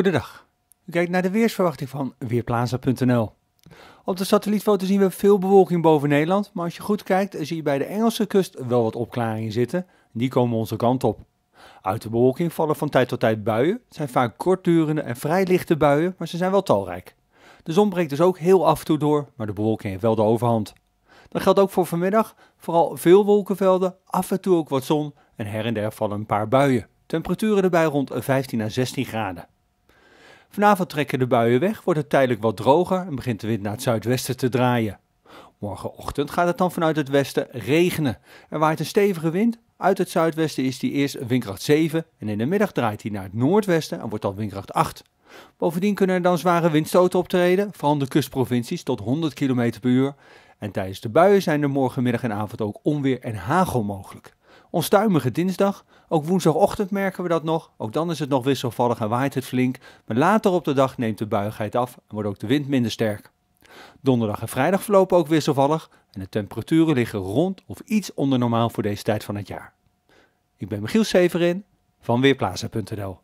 Goedendag. U kijkt naar de weersverwachting van Weerplaza.nl. Op de satellietfoto zien we veel bewolking boven Nederland, maar als je goed kijkt zie je bij de Engelse kust wel wat opklaringen zitten. Die komen onze kant op. Uit de bewolking vallen van tijd tot tijd buien. Het zijn vaak kortdurende en vrij lichte buien, maar ze zijn wel talrijk. De zon breekt dus ook heel af en toe door, maar de bewolking heeft wel de overhand. Dat geldt ook voor vanmiddag. Vooral veel wolkenvelden, af en toe ook wat zon en her en der vallen een paar buien. Temperaturen erbij rond 15 à 16 graden. Vanavond trekken de buien weg, wordt het tijdelijk wat droger en begint de wind naar het zuidwesten te draaien. Morgenochtend gaat het dan vanuit het westen regenen. Er waait een stevige wind. Uit het zuidwesten is die eerst windkracht 7 en in de middag draait hij naar het noordwesten en wordt dan windkracht 8. Bovendien kunnen er dan zware windstoten optreden, vooral de kustprovincies tot 100 km per uur. En tijdens de buien zijn er morgenmiddag en avond ook onweer en hagel mogelijk. Onstuimige dinsdag. Ook woensdagochtend merken we dat nog. Ook dan is het nog wisselvallig en waait het flink. Maar later op de dag neemt de buigheid af en wordt ook de wind minder sterk. Donderdag en vrijdag verlopen ook wisselvallig en de temperaturen liggen rond of iets onder normaal voor deze tijd van het jaar. Ik ben Michiel Severin van Weerplaza.nl